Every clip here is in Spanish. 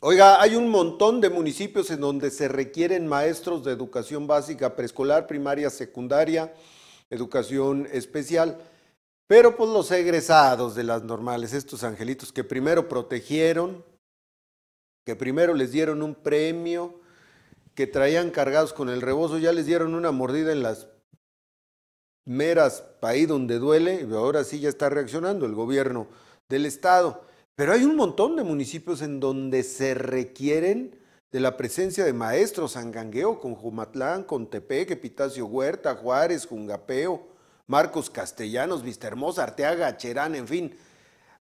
Oiga, hay un montón de municipios en donde se requieren maestros de educación básica, preescolar, primaria, secundaria, educación especial, pero pues los egresados de las normales, estos angelitos que primero protegieron, que primero les dieron un premio, que traían cargados con el rebozo, ya les dieron una mordida en las meras país donde duele, y ahora sí ya está reaccionando el gobierno del Estado. Pero hay un montón de municipios en donde se requieren de la presencia de maestros, con Conjumatlán, Contepec, Epitacio Huerta, Juárez, Jungapeo, Marcos Castellanos, Vistahermosa, Arteaga, Cherán, en fin.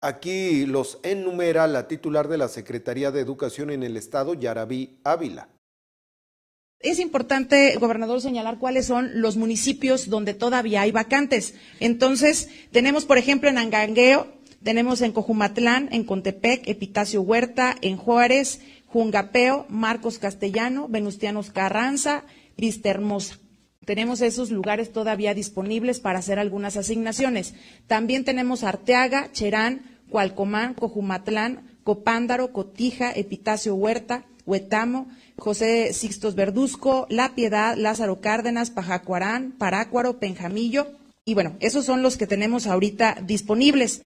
Aquí los enumera la titular de la Secretaría de Educación en el Estado, Yarabí Ávila. Es importante, gobernador, señalar cuáles son los municipios donde todavía hay vacantes. Entonces, tenemos, por ejemplo, en Angangueo, tenemos en Cojumatlán, en Contepec, Epitacio Huerta, en Juárez, Jungapeo, Marcos Castellano, Venustianos Carranza, Vista Hermosa. Tenemos esos lugares todavía disponibles para hacer algunas asignaciones. También tenemos Arteaga, Cherán, Cualcomán, Cojumatlán, Copándaro, Cotija, Epitacio Huerta, Huetamo, José Sixtos Verduzco, La Piedad, Lázaro Cárdenas, Pajacuarán, Parácuaro, Penjamillo. Y bueno, esos son los que tenemos ahorita disponibles.